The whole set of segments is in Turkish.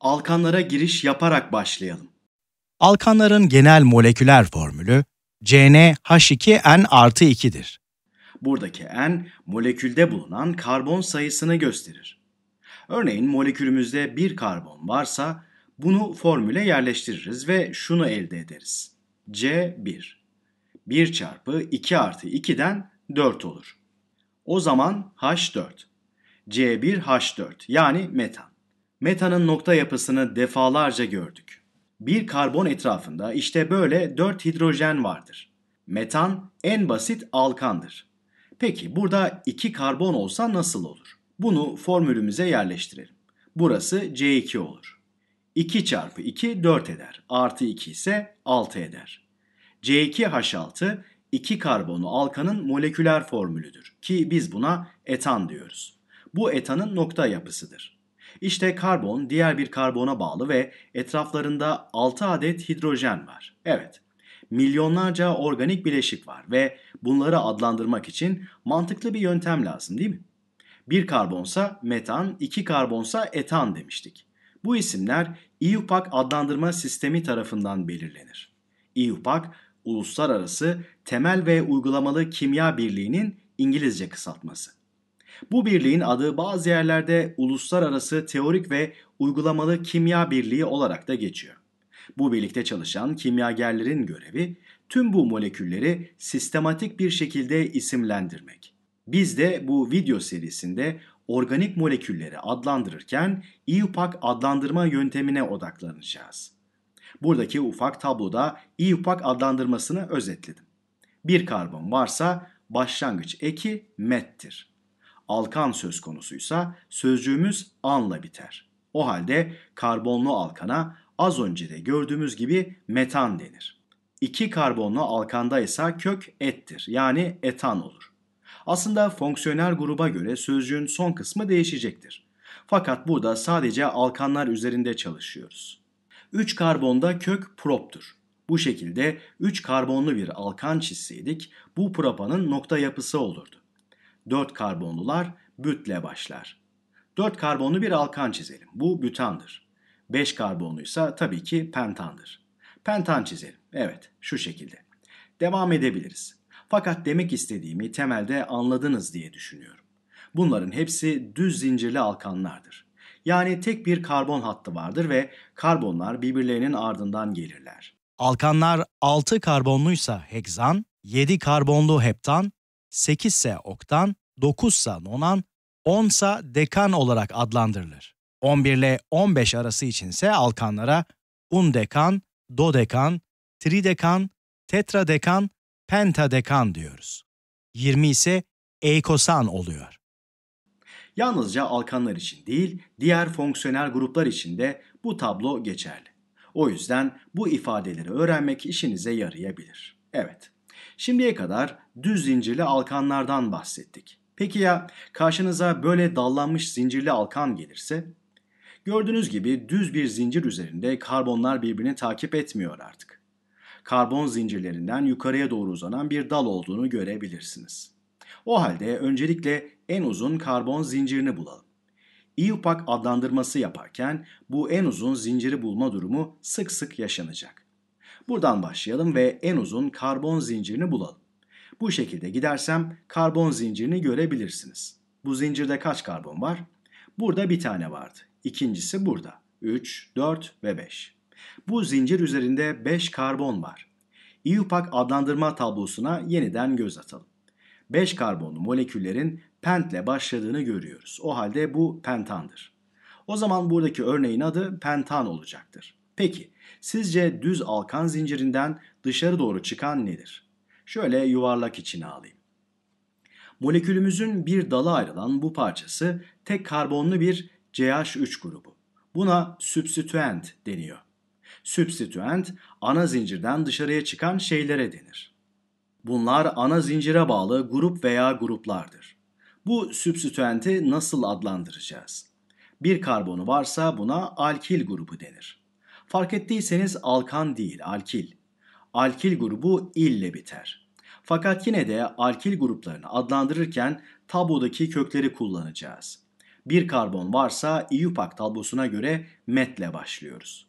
Alkanlara giriş yaparak başlayalım. Alkanların genel moleküler formülü CnH2n artı 2'dir. Buradaki n molekülde bulunan karbon sayısını gösterir. Örneğin molekülümüzde bir karbon varsa bunu formüle yerleştiririz ve şunu elde ederiz. C1. 1 çarpı 2 artı 2'den 4 olur. O zaman H4. C1H4 yani metan. Meta'nın nokta yapısını defalarca gördük. Bir karbon etrafında işte böyle 4 hidrojen vardır. Metan en basit alkandır. Peki burada 2 karbon olsa nasıl olur? Bunu formülümüze yerleştirelim. Burası C2 olur. 2 çarpı 2 4 eder. Artı 2 ise 6 eder. C2H6 2 karbonu alkanın moleküler formülüdür ki biz buna etan diyoruz. Bu etanın nokta yapısıdır. İşte karbon diğer bir karbona bağlı ve etraflarında 6 adet hidrojen var. Evet, milyonlarca organik bileşik var ve bunları adlandırmak için mantıklı bir yöntem lazım değil mi? Bir karbonsa metan, iki karbonsa etan demiştik. Bu isimler IUPAC adlandırma sistemi tarafından belirlenir. IUPAC, Uluslararası Temel ve Uygulamalı Kimya Birliği'nin İngilizce kısaltması. Bu birliğin adı bazı yerlerde Uluslararası Teorik ve Uygulamalı Kimya Birliği olarak da geçiyor. Bu birlikte çalışan kimyagerlerin görevi tüm bu molekülleri sistematik bir şekilde isimlendirmek. Biz de bu video serisinde organik molekülleri adlandırırken IUPAC adlandırma yöntemine odaklanacağız. Buradaki ufak tabloda IUPAC adlandırmasını özetledim. Bir karbon varsa başlangıç eki mettir alkan söz konusuysa sözcüğümüz anla biter. O halde karbonlu alkana az önce de gördüğümüz gibi metan denir. İki karbonlu alkanda ise kök ettir yani etan olur. Aslında fonksiyonel gruba göre sözcüğün son kısmı değişecektir. Fakat burada sadece alkanlar üzerinde çalışıyoruz. 3 karbonda kök proptur. Bu şekilde 3 karbonlu bir alkan çizseydik bu propanın nokta yapısı olurdu. 4 karbonlular bütle başlar. 4 karbonlu bir alkan çizelim. Bu bütandır. 5 karbonluysa tabii ki pentandır. Pentan çizelim. Evet, şu şekilde. Devam edebiliriz. Fakat demek istediğimi temelde anladınız diye düşünüyorum. Bunların hepsi düz zincirli alkanlardır. Yani tek bir karbon hattı vardır ve karbonlar birbirlerinin ardından gelirler. Alkanlar 6 karbonluysa heksan, 7 karbonlu heptan, 8 ise oktan, 9 ise nonan, 10 ise dekan olarak adlandırılır. 11 ile 15 arası için ise alkanlara undekan, dodekan, tridekan, tetradekan, pentadekan diyoruz. 20 ise eikosan oluyor. Yalnızca alkanlar için değil, diğer fonksiyonel gruplar için de bu tablo geçerli. O yüzden bu ifadeleri öğrenmek işinize yarayabilir. Evet. Şimdiye kadar düz zincirli alkanlardan bahsettik. Peki ya karşınıza böyle dallanmış zincirli alkan gelirse? Gördüğünüz gibi düz bir zincir üzerinde karbonlar birbirini takip etmiyor artık. Karbon zincirlerinden yukarıya doğru uzanan bir dal olduğunu görebilirsiniz. O halde öncelikle en uzun karbon zincirini bulalım. İUPAC adlandırması yaparken bu en uzun zinciri bulma durumu sık sık yaşanacak. Buradan başlayalım ve en uzun karbon zincirini bulalım. Bu şekilde gidersem karbon zincirini görebilirsiniz. Bu zincirde kaç karbon var? Burada bir tane vardı. İkincisi burada. 3, 4 ve 5. Bu zincir üzerinde 5 karbon var. IUPAC adlandırma tablosuna yeniden göz atalım. 5 karbonlu moleküllerin pentle başladığını görüyoruz. O halde bu pentandır. O zaman buradaki örneğin adı pentan olacaktır. Peki sizce düz alkan zincirinden dışarı doğru çıkan nedir? Şöyle yuvarlak içine alayım. Molekülümüzün bir dalı ayrılan bu parçası tek karbonlu bir CH3 grubu. Buna substituent deniyor. Substituent ana zincirden dışarıya çıkan şeylere denir. Bunlar ana zincire bağlı grup veya gruplardır. Bu sübstitüenti nasıl adlandıracağız? Bir karbonu varsa buna alkil grubu denir. Fark ettiyseniz alkan değil alkil. Alkil grubu ille biter. Fakat yine de alkil gruplarını adlandırırken tablodaki kökleri kullanacağız. Bir karbon varsa IUPAC tablosuna göre metle ile başlıyoruz.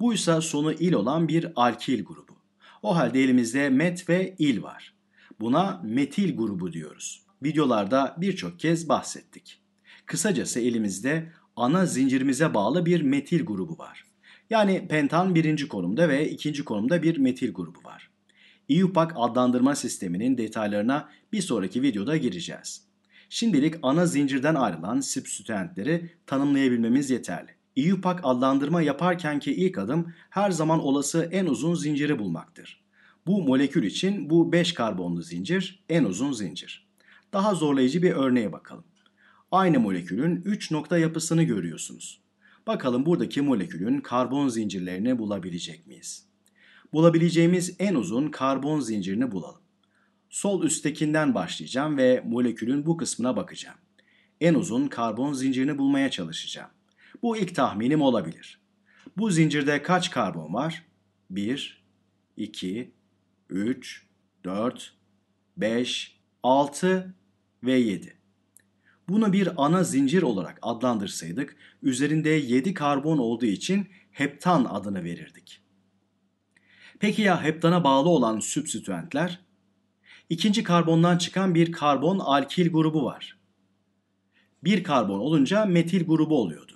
Buysa sonu il olan bir alkil grubu. O halde elimizde met ve il var. Buna metil grubu diyoruz. Videolarda birçok kez bahsettik. Kısacası elimizde ana zincirimize bağlı bir metil grubu var. Yani pentan birinci konumda ve ikinci konumda bir metil grubu var. IUPAC adlandırma sisteminin detaylarına bir sonraki videoda gireceğiz. Şimdilik ana zincirden ayrılan substüentleri tanımlayabilmemiz yeterli. IUPAC adlandırma yaparkenki ilk adım her zaman olası en uzun zinciri bulmaktır. Bu molekül için bu 5 karbonlu zincir en uzun zincir. Daha zorlayıcı bir örneğe bakalım. Aynı molekülün 3 nokta yapısını görüyorsunuz. Bakalım buradaki molekülün karbon zincirlerini bulabilecek miyiz? Bulabileceğimiz en uzun karbon zincirini bulalım. Sol üsttekinden başlayacağım ve molekülün bu kısmına bakacağım. En uzun karbon zincirini bulmaya çalışacağım. Bu ilk tahminim olabilir. Bu zincirde kaç karbon var? 1, 2, 3, 4, 5, 6 ve 7. Bunu bir ana zincir olarak adlandırsaydık üzerinde 7 karbon olduğu için heptan adını verirdik. Peki ya heptana bağlı olan sübstitüentler? İkinci karbondan çıkan bir karbon alkil grubu var. Bir karbon olunca metil grubu oluyordu.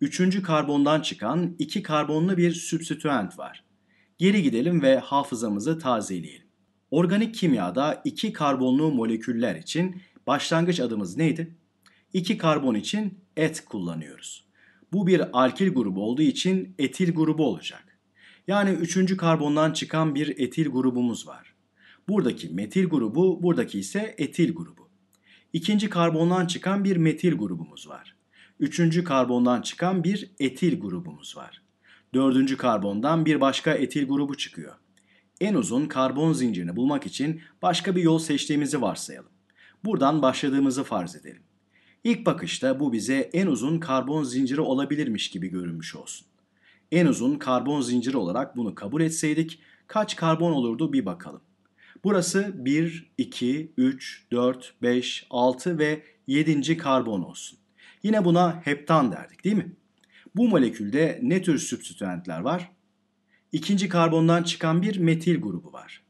Üçüncü karbondan çıkan iki karbonlu bir sübstitüent var. Geri gidelim ve hafızamızı tazeleyelim. Organik kimyada iki karbonlu moleküller için Başlangıç adımız neydi? İki karbon için et kullanıyoruz. Bu bir alkil grubu olduğu için etil grubu olacak. Yani üçüncü karbondan çıkan bir etil grubumuz var. Buradaki metil grubu, buradaki ise etil grubu. İkinci karbondan çıkan bir metil grubumuz var. Üçüncü karbondan çıkan bir etil grubumuz var. Dördüncü karbondan bir başka etil grubu çıkıyor. En uzun karbon zincirini bulmak için başka bir yol seçtiğimizi varsayalım. Buradan başladığımızı farz edelim. İlk bakışta bu bize en uzun karbon zinciri olabilirmiş gibi görünmüş olsun. En uzun karbon zinciri olarak bunu kabul etseydik kaç karbon olurdu bir bakalım. Burası 1, 2, 3, 4, 5, 6 ve 7. karbon olsun. Yine buna heptan derdik değil mi? Bu molekülde ne tür substitüentler var? İkinci karbondan çıkan bir metil grubu var.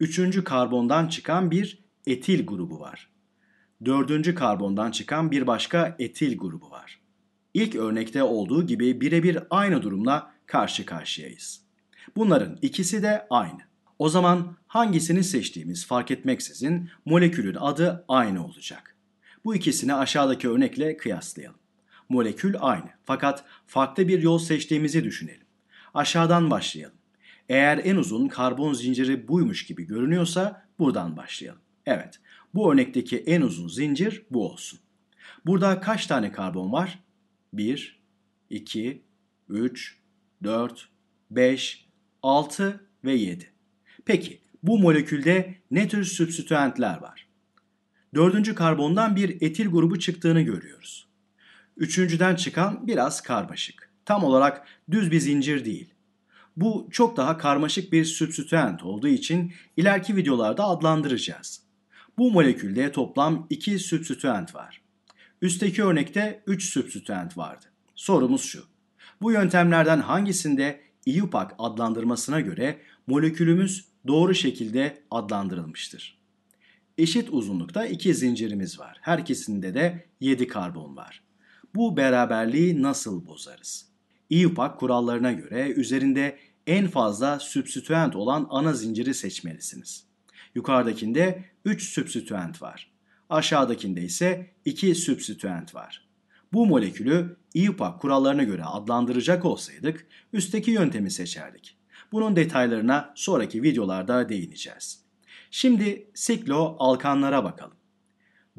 Üçüncü karbondan çıkan bir etil grubu var. Dördüncü karbondan çıkan bir başka etil grubu var. İlk örnekte olduğu gibi birebir aynı durumla karşı karşıyayız. Bunların ikisi de aynı. O zaman hangisini seçtiğimiz fark etmeksizin molekülün adı aynı olacak. Bu ikisini aşağıdaki örnekle kıyaslayalım. Molekül aynı fakat farklı bir yol seçtiğimizi düşünelim. Aşağıdan başlayalım. Eğer en uzun karbon zinciri buymuş gibi görünüyorsa buradan başlayalım. Evet, bu örnekteki en uzun zincir bu olsun. Burada kaç tane karbon var? 1, 2, 3, 4, 5, 6 ve 7. Peki bu molekülde ne tür sübstitüentler var? Dördüncü karbondan bir etil grubu çıktığını görüyoruz. Üçüncüden çıkan biraz karmaşık. Tam olarak düz bir zincir değil. Bu çok daha karmaşık bir sübstitüent olduğu için ileriki videolarda adlandıracağız. Bu molekülde toplam 2 sübstitüent var. Üstteki örnekte 3 sübstitüent vardı. Sorumuz şu. Bu yöntemlerden hangisinde IUPAC adlandırmasına göre molekülümüz doğru şekilde adlandırılmıştır? Eşit uzunlukta iki zincirimiz var. Her ikisinde de 7 karbon var. Bu beraberliği nasıl bozarız? IUPAC kurallarına göre üzerinde en fazla sübstitüent olan ana zinciri seçmelisiniz. Yukarıdakinde 3 substitüent var. Aşağıdakinde ise 2 substitüent var. Bu molekülü IUPAC kurallarına göre adlandıracak olsaydık üstteki yöntemi seçerdik. Bunun detaylarına sonraki videolarda değineceğiz. Şimdi siklo alkanlara bakalım.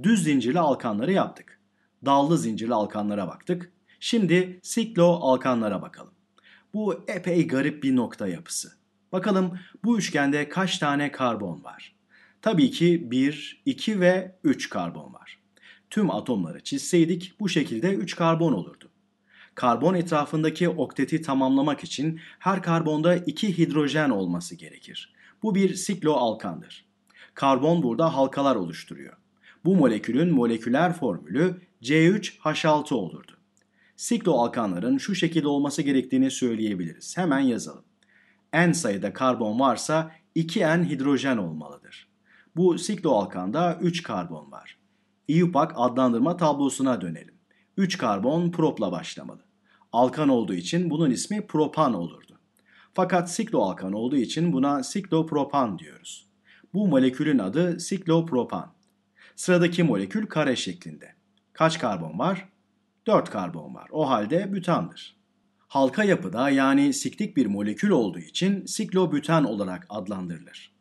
Düz zincirli alkanları yaptık. Dallı zincirli alkanlara baktık. Şimdi siklo alkanlara bakalım. Bu epey garip bir nokta yapısı. Bakalım bu üçgende kaç tane karbon var? Tabii ki 1, 2 ve 3 karbon var. Tüm atomları çizseydik bu şekilde 3 karbon olurdu. Karbon etrafındaki okteti tamamlamak için her karbonda 2 hidrojen olması gerekir. Bu bir sikloalkandır. Karbon burada halkalar oluşturuyor. Bu molekülün moleküler formülü C3H6 olurdu. Sikloalkanların şu şekilde olması gerektiğini söyleyebiliriz. Hemen yazalım n sayıda karbon varsa 2n hidrojen olmalıdır. Bu sikloalkanda 3 karbon var. IUPAC adlandırma tablosuna dönelim. 3 karbon propla başlamalı. Alkan olduğu için bunun ismi propan olurdu. Fakat sikloalkan olduğu için buna siklopropan diyoruz. Bu molekülün adı siklopropan. Sıradaki molekül kare şeklinde. Kaç karbon var? 4 karbon var. O halde bütandır halka yapıda yani siklik bir molekül olduğu için siklobüten olarak adlandırılır.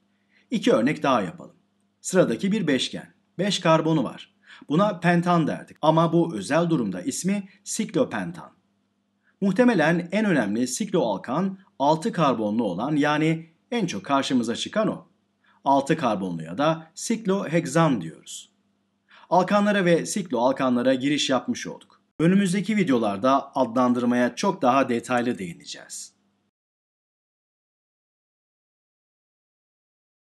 İki örnek daha yapalım. Sıradaki bir beşgen. Beş karbonu var. Buna pentan derdik ama bu özel durumda ismi siklopentan. Muhtemelen en önemli sikloalkan 6 karbonlu olan yani en çok karşımıza çıkan o. 6 karbonlu ya da sikloheksan diyoruz. Alkanlara ve sikloalkanlara giriş yapmış olduk. Önümüzdeki videolarda adlandırmaya çok daha detaylı değineceğiz.